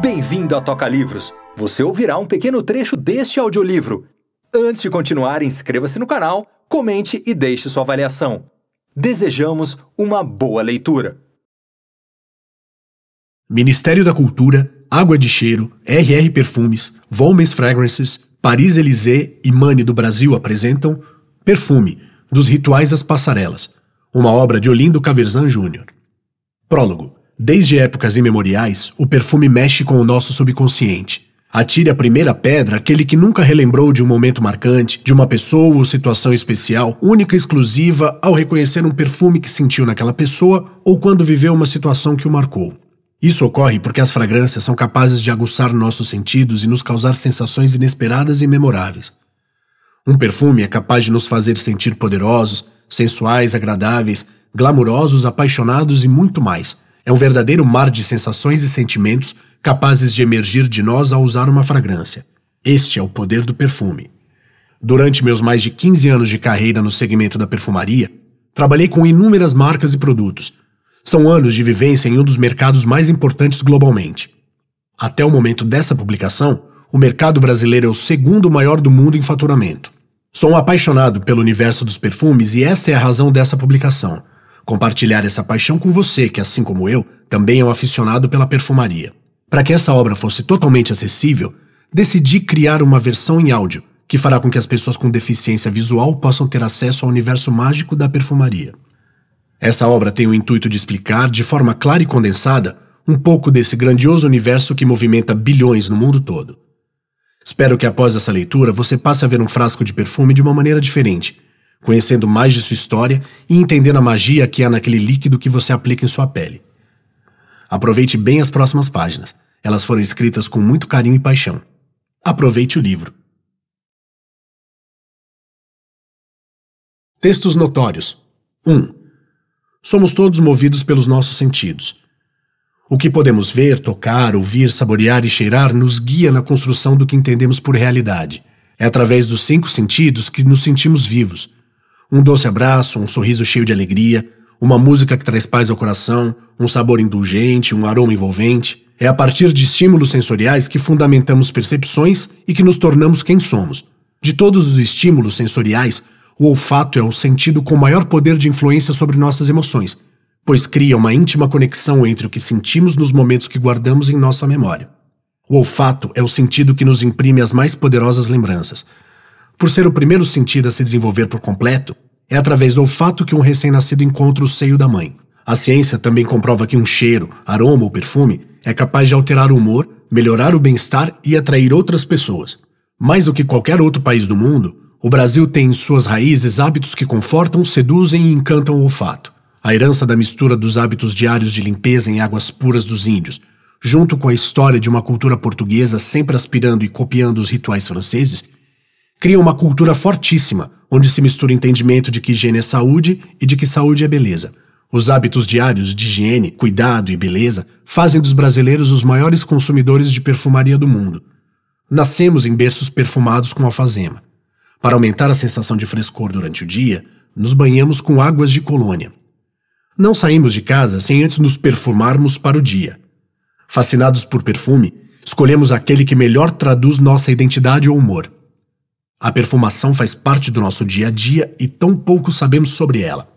Bem-vindo à Toca Livros. Você ouvirá um pequeno trecho deste audiolivro. Antes de continuar, inscreva-se no canal, comente e deixe sua avaliação. Desejamos uma boa leitura. Ministério da Cultura, Água de Cheiro, RR Perfumes, Volmens Fragrances, Paris Élysée e Mani do Brasil apresentam Perfume, dos Rituais às Passarelas, uma obra de Olindo Caverzan Jr. Prólogo Desde épocas imemoriais, o perfume mexe com o nosso subconsciente. Atire a primeira pedra aquele que nunca relembrou de um momento marcante, de uma pessoa ou situação especial, única e exclusiva ao reconhecer um perfume que sentiu naquela pessoa ou quando viveu uma situação que o marcou. Isso ocorre porque as fragrâncias são capazes de aguçar nossos sentidos e nos causar sensações inesperadas e memoráveis. Um perfume é capaz de nos fazer sentir poderosos, sensuais, agradáveis, glamurosos, apaixonados e muito mais é um verdadeiro mar de sensações e sentimentos capazes de emergir de nós ao usar uma fragrância. Este é o poder do perfume. Durante meus mais de 15 anos de carreira no segmento da perfumaria, trabalhei com inúmeras marcas e produtos. São anos de vivência em um dos mercados mais importantes globalmente. Até o momento dessa publicação, o mercado brasileiro é o segundo maior do mundo em faturamento. Sou um apaixonado pelo universo dos perfumes e esta é a razão dessa publicação compartilhar essa paixão com você, que assim como eu, também é um aficionado pela perfumaria. Para que essa obra fosse totalmente acessível, decidi criar uma versão em áudio que fará com que as pessoas com deficiência visual possam ter acesso ao universo mágico da perfumaria. Essa obra tem o intuito de explicar, de forma clara e condensada, um pouco desse grandioso universo que movimenta bilhões no mundo todo. Espero que após essa leitura você passe a ver um frasco de perfume de uma maneira diferente conhecendo mais de sua história e entendendo a magia que há naquele líquido que você aplica em sua pele. Aproveite bem as próximas páginas. Elas foram escritas com muito carinho e paixão. Aproveite o livro. Textos notórios. 1. Somos todos movidos pelos nossos sentidos. O que podemos ver, tocar, ouvir, saborear e cheirar nos guia na construção do que entendemos por realidade. É através dos cinco sentidos que nos sentimos vivos, um doce abraço, um sorriso cheio de alegria, uma música que traz paz ao coração, um sabor indulgente, um aroma envolvente. É a partir de estímulos sensoriais que fundamentamos percepções e que nos tornamos quem somos. De todos os estímulos sensoriais, o olfato é o sentido com maior poder de influência sobre nossas emoções, pois cria uma íntima conexão entre o que sentimos nos momentos que guardamos em nossa memória. O olfato é o sentido que nos imprime as mais poderosas lembranças, por ser o primeiro sentido a se desenvolver por completo, é através do olfato que um recém-nascido encontra o seio da mãe. A ciência também comprova que um cheiro, aroma ou perfume é capaz de alterar o humor, melhorar o bem-estar e atrair outras pessoas. Mais do que qualquer outro país do mundo, o Brasil tem em suas raízes hábitos que confortam, seduzem e encantam o olfato. A herança da mistura dos hábitos diários de limpeza em águas puras dos índios, junto com a história de uma cultura portuguesa sempre aspirando e copiando os rituais franceses, cria uma cultura fortíssima, onde se mistura o entendimento de que higiene é saúde e de que saúde é beleza. Os hábitos diários de higiene, cuidado e beleza fazem dos brasileiros os maiores consumidores de perfumaria do mundo. Nascemos em berços perfumados com alfazema. Para aumentar a sensação de frescor durante o dia, nos banhamos com águas de colônia. Não saímos de casa sem antes nos perfumarmos para o dia. Fascinados por perfume, escolhemos aquele que melhor traduz nossa identidade ou humor. A perfumação faz parte do nosso dia a dia e tão pouco sabemos sobre ela.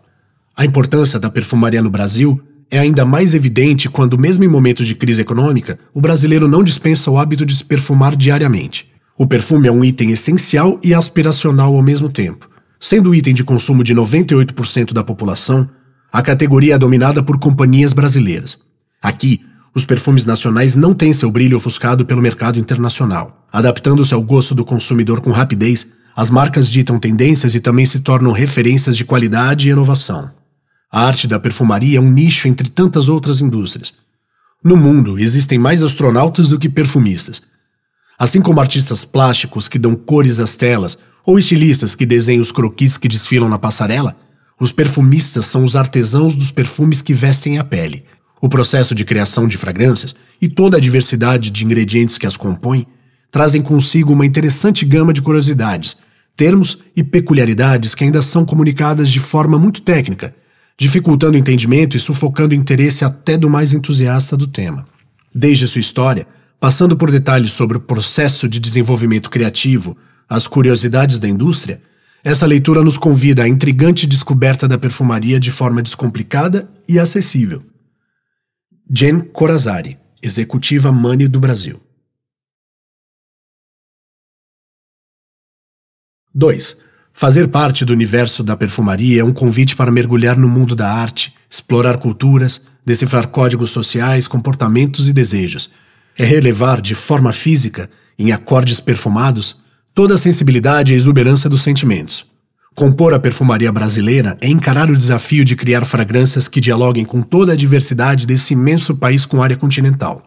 A importância da perfumaria no Brasil é ainda mais evidente quando, mesmo em momentos de crise econômica, o brasileiro não dispensa o hábito de se perfumar diariamente. O perfume é um item essencial e aspiracional ao mesmo tempo. Sendo o item de consumo de 98% da população, a categoria é dominada por companhias brasileiras. Aqui, os perfumes nacionais não têm seu brilho ofuscado pelo mercado internacional. Adaptando-se ao gosto do consumidor com rapidez, as marcas ditam tendências e também se tornam referências de qualidade e inovação. A arte da perfumaria é um nicho entre tantas outras indústrias. No mundo, existem mais astronautas do que perfumistas. Assim como artistas plásticos que dão cores às telas ou estilistas que desenham os croquis que desfilam na passarela, os perfumistas são os artesãos dos perfumes que vestem a pele. O processo de criação de fragrâncias e toda a diversidade de ingredientes que as compõem trazem consigo uma interessante gama de curiosidades, termos e peculiaridades que ainda são comunicadas de forma muito técnica, dificultando o entendimento e sufocando o interesse até do mais entusiasta do tema. Desde sua história, passando por detalhes sobre o processo de desenvolvimento criativo, as curiosidades da indústria, essa leitura nos convida à intrigante descoberta da perfumaria de forma descomplicada e acessível. Jen Corazari, executiva Money do Brasil. 2. Fazer parte do universo da perfumaria é um convite para mergulhar no mundo da arte, explorar culturas, decifrar códigos sociais, comportamentos e desejos. É relevar de forma física, em acordes perfumados, toda a sensibilidade e exuberância dos sentimentos. Compor a perfumaria brasileira é encarar o desafio de criar fragrâncias que dialoguem com toda a diversidade desse imenso país com área continental.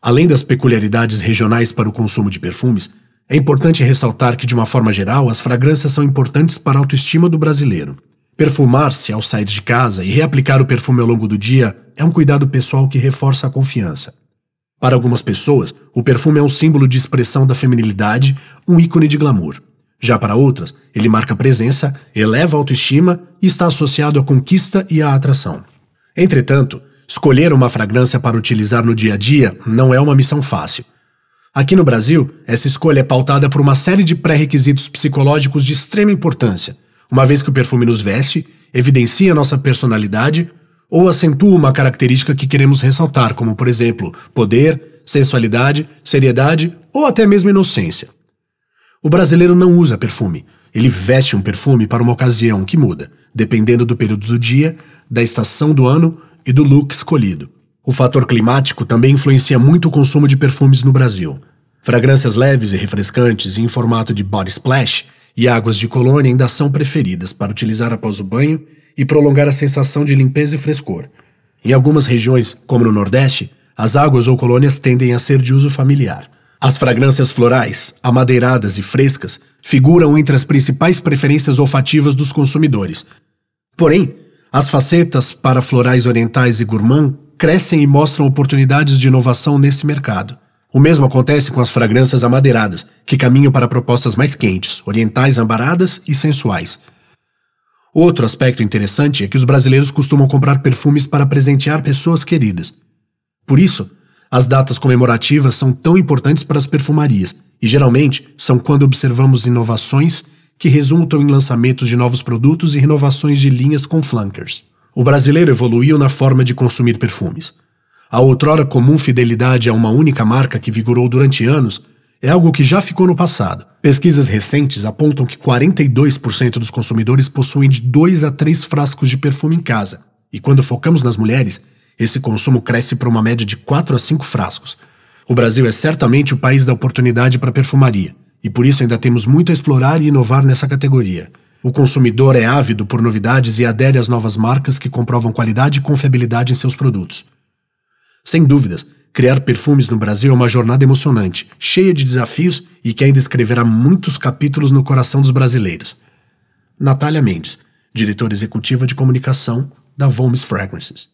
Além das peculiaridades regionais para o consumo de perfumes, é importante ressaltar que, de uma forma geral, as fragrâncias são importantes para a autoestima do brasileiro. Perfumar-se ao sair de casa e reaplicar o perfume ao longo do dia é um cuidado pessoal que reforça a confiança. Para algumas pessoas, o perfume é um símbolo de expressão da feminilidade, um ícone de glamour. Já para outras, ele marca presença, eleva a autoestima e está associado à conquista e à atração. Entretanto, escolher uma fragrância para utilizar no dia a dia não é uma missão fácil. Aqui no Brasil, essa escolha é pautada por uma série de pré-requisitos psicológicos de extrema importância, uma vez que o perfume nos veste, evidencia nossa personalidade ou acentua uma característica que queremos ressaltar, como, por exemplo, poder, sensualidade, seriedade ou até mesmo inocência. O brasileiro não usa perfume. Ele veste um perfume para uma ocasião que muda, dependendo do período do dia, da estação do ano e do look escolhido. O fator climático também influencia muito o consumo de perfumes no Brasil. Fragrâncias leves e refrescantes em formato de body splash e águas de colônia ainda são preferidas para utilizar após o banho e prolongar a sensação de limpeza e frescor. Em algumas regiões, como no Nordeste, as águas ou colônias tendem a ser de uso familiar. As fragrâncias florais, amadeiradas e frescas, figuram entre as principais preferências olfativas dos consumidores. Porém, as facetas para florais orientais e gourmand crescem e mostram oportunidades de inovação nesse mercado. O mesmo acontece com as fragrâncias amadeiradas, que caminham para propostas mais quentes, orientais ambaradas e sensuais. Outro aspecto interessante é que os brasileiros costumam comprar perfumes para presentear pessoas queridas. Por isso, as datas comemorativas são tão importantes para as perfumarias e geralmente são quando observamos inovações que resultam em lançamentos de novos produtos e renovações de linhas com flankers. O brasileiro evoluiu na forma de consumir perfumes. A outrora comum fidelidade a uma única marca que vigorou durante anos é algo que já ficou no passado. Pesquisas recentes apontam que 42% dos consumidores possuem de 2 a 3 frascos de perfume em casa, e quando focamos nas mulheres, esse consumo cresce para uma média de 4 a 5 frascos. O Brasil é certamente o país da oportunidade para perfumaria, e por isso ainda temos muito a explorar e inovar nessa categoria. O consumidor é ávido por novidades e adere às novas marcas que comprovam qualidade e confiabilidade em seus produtos. Sem dúvidas, criar perfumes no Brasil é uma jornada emocionante, cheia de desafios e que ainda escreverá muitos capítulos no coração dos brasileiros. Natália Mendes, diretora executiva de comunicação da Volmes Fragrances.